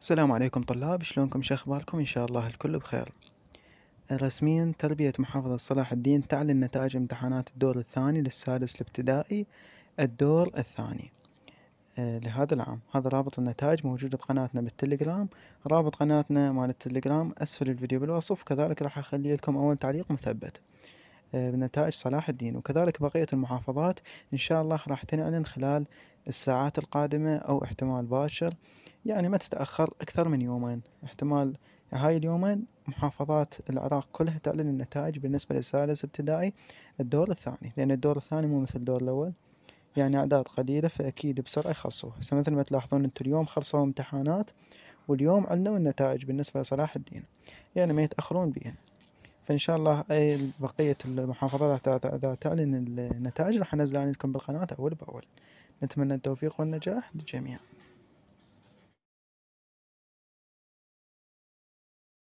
السلام عليكم طلاب شلونكم اخباركم إن شاء الله الكل بخير رسميا تربية محافظة صلاح الدين تعلن نتائج امتحانات الدور الثاني للسادس الابتدائي الدور الثاني آه، لهذا العام هذا رابط النتائج موجود بقناتنا بالتليجرام رابط قناتنا مال التليجرام أسفل الفيديو بالوصف كذلك راح أخلي لكم أول تعليق مثبت آه، بنتائج صلاح الدين وكذلك بقية المحافظات إن شاء الله راح تنعلن خلال الساعات القادمة أو احتمال باشر يعني ما تتأخر أكثر من يومين احتمال هاي اليومين محافظات العراق كلها تعلن النتائج بالنسبة للثالث ابتدائي الدور الثاني لأن الدور الثاني مو مثل الدور الأول يعني أعداد قليلة فأكيد بسرعة يخلصوه هسه مثل ما تلاحظون أنتو اليوم خلصوا امتحانات واليوم علنوا النتائج بالنسبة لصلاح الدين يعني ما يتأخرون بيها فإن شاء الله أي بقية المحافظات إذا تعلن النتائج راح أنزلها لكم بالقناة أول بأول نتمنى التوفيق والنجاح للجميع